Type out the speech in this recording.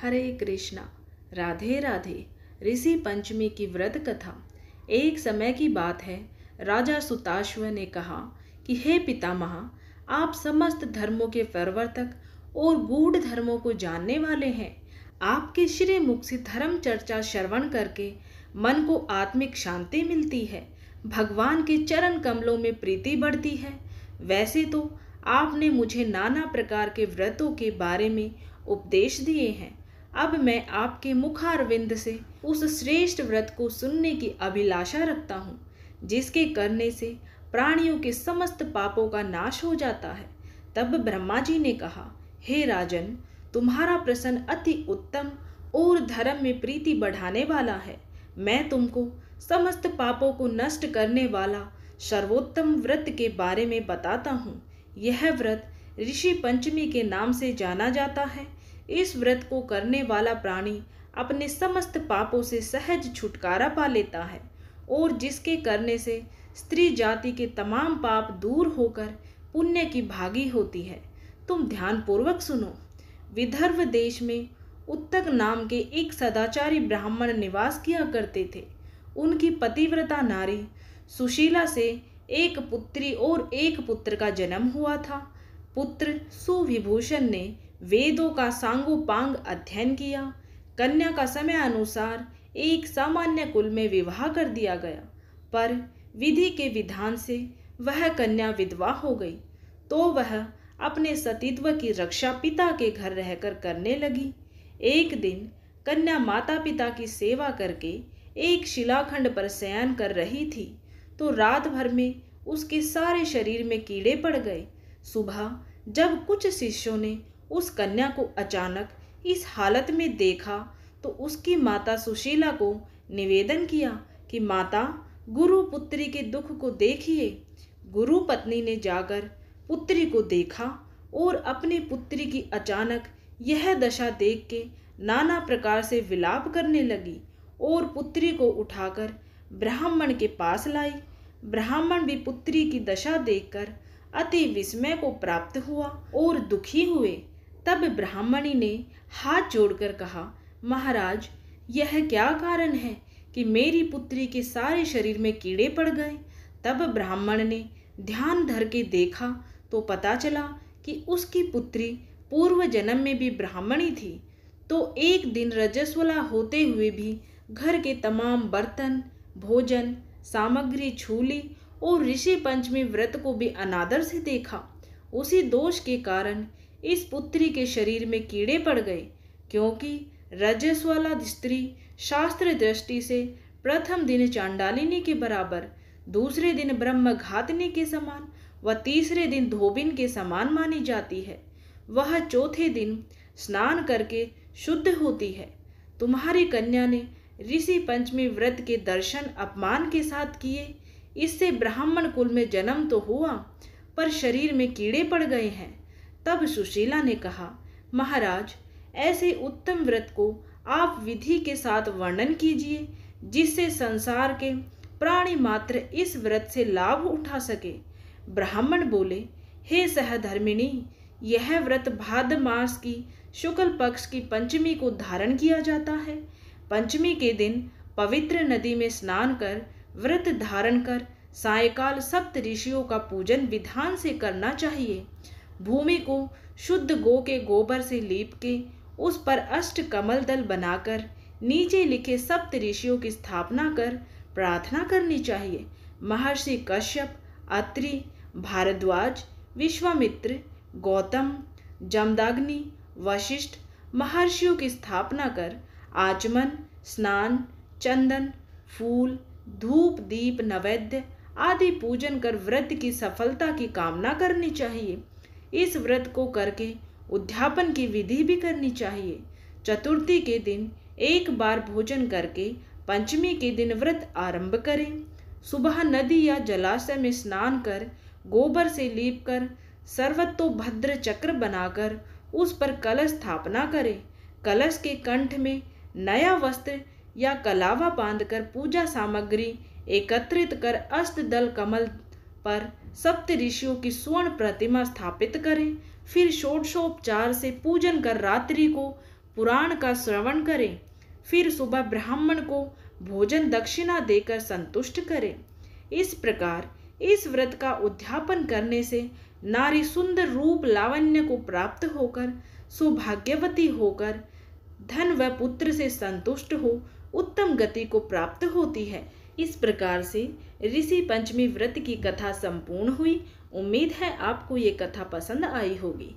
हरे कृष्णा राधे राधे ऋषि पंचमी की व्रत कथा एक समय की बात है राजा सुताश्व ने कहा कि हे पितामह आप समस्त धर्मों के प्रवर्तक और गूढ़ धर्मों को जानने वाले हैं आपके श्री मुख से धर्म चर्चा श्रवण करके मन को आत्मिक शांति मिलती है भगवान के चरण कमलों में प्रीति बढ़ती है वैसे तो आपने मुझे नाना प्रकार के व्रतों के बारे में उपदेश दिए हैं अब मैं आपके मुखारविंद से उस श्रेष्ठ व्रत को सुनने की अभिलाषा रखता हूँ जिसके करने से प्राणियों के समस्त पापों का नाश हो जाता है तब ब्रह्मा जी ने कहा हे राजन तुम्हारा प्रसन्न अति उत्तम और धर्म में प्रीति बढ़ाने वाला है मैं तुमको समस्त पापों को नष्ट करने वाला सर्वोत्तम व्रत के बारे में बताता हूँ यह व्रत ऋषि पंचमी के नाम से जाना जाता है इस व्रत को करने वाला प्राणी अपने समस्त पापों से सहज छुटकारा पा लेता है और जिसके करने से स्त्री जाति के तमाम पाप दूर होकर पुण्य की भागी होती है तुम ध्यानपूर्वक सुनो विदर्भ देश में उत्तक नाम के एक सदाचारी ब्राह्मण निवास किया करते थे उनकी पतिव्रता नारी सुशीला से एक पुत्री और एक पुत्र का जन्म हुआ था पुत्र सुविभूषण ने वेदों का सांगुपांग अध्ययन किया कन्या का समय अनुसार एक सामान्य कुल में विवाह कर दिया गया पर विधि के विधान से वह कन्या विधवा हो गई तो वह अपने सतीत्व की रक्षा पिता के घर रहकर करने लगी एक दिन कन्या माता पिता की सेवा करके एक शिलाखंड पर शयन कर रही थी तो रात भर में उसके सारे शरीर में कीड़े पड़ गए सुबह जब कुछ शिष्यों ने उस कन्या को अचानक इस हालत में देखा तो उसकी माता सुशीला को निवेदन किया कि माता गुरु पुत्री के दुख को देखिए गुरु पत्नी ने जाकर पुत्री को देखा और अपनी पुत्री की अचानक यह दशा देख के नाना प्रकार से विलाप करने लगी और पुत्री को उठाकर ब्राह्मण के पास लाई ब्राह्मण भी पुत्री की दशा देखकर अति विस्मय को प्राप्त हुआ और दुखी हुए तब ब्राह्मणी ने हाथ जोड़कर कहा महाराज यह क्या कारण है कि मेरी पुत्री के सारे शरीर में कीड़े पड़ गए तब ब्राह्मण ने ध्यान धर के देखा तो पता चला कि उसकी पुत्री पूर्व जन्म में भी ब्राह्मणी थी तो एक दिन रजस्वला होते हुए भी घर के तमाम बर्तन भोजन सामग्री छूली और ऋषि पंचमी व्रत को भी अनादर से देखा उसी दोष के कारण इस पुत्री के शरीर में कीड़े पड़ गए क्योंकि रजस वाला स्त्री शास्त्र दृष्टि से प्रथम दिन चांडालिनी के बराबर दूसरे दिन ब्रह्म घातनी के समान व तीसरे दिन धोबिन के समान मानी जाती है वह चौथे दिन स्नान करके शुद्ध होती है तुम्हारी कन्या ने ऋषि पंचमी व्रत के दर्शन अपमान के साथ किए इससे ब्राह्मण कुल में जन्म तो हुआ पर शरीर में कीड़े पड़ गए हैं तब सुशीला ने कहा महाराज ऐसे उत्तम व्रत को आप विधि के साथ वर्णन कीजिए जिससे संसार के प्राणी मात्र इस व्रत से लाभ उठा सके ब्राह्मण बोले हे सहधर्मिणी यह व्रत भाद्र मास की शुक्ल पक्ष की पंचमी को धारण किया जाता है पंचमी के दिन पवित्र नदी में स्नान कर व्रत धारण कर सायकाल सप्त ऋषियों का पूजन विधान से करना चाहिए भूमि को शुद्ध गो के गोबर से लीप के उस पर अष्ट कमल दल बनाकर नीचे लिखे सप्त ऋषियों की स्थापना कर प्रार्थना करनी चाहिए महर्षि कश्यप अत्रि भारद्वाज विश्वामित्र गौतम जमदाग्नि वशिष्ठ महर्षियों की स्थापना कर आचमन स्नान चंदन फूल धूप दीप नवेद्य आदि पूजन कर व्रत की सफलता की कामना करनी चाहिए इस व्रत को करके उद्यापन की विधि भी करनी चाहिए चतुर्थी के दिन एक बार भोजन करके पंचमी के दिन व्रत आरंभ करें सुबह नदी या जलाशय में स्नान कर गोबर से लीप कर सर्वतोभद्र चक्र बनाकर उस पर कलश स्थापना करें कलश के कंठ में नया वस्त्र या कलावा बांधकर पूजा सामग्री एकत्रित कर अस्त दल कमल पर सप्त ऋषियों की स्वर्ण प्रतिमा स्थापित करें फिर षोडशोपचार से पूजन कर रात्रि को पुराण का श्रवण करें फिर सुबह ब्राह्मण को भोजन दक्षिणा देकर संतुष्ट करें इस प्रकार इस व्रत का उद्यापन करने से नारी सुंदर रूप लावण्य को प्राप्त होकर सौभाग्यवती होकर धन व पुत्र से संतुष्ट हो उत्तम गति को प्राप्त होती है इस प्रकार से ऋषि पंचमी व्रत की कथा संपूर्ण हुई उम्मीद है आपको ये कथा पसंद आई होगी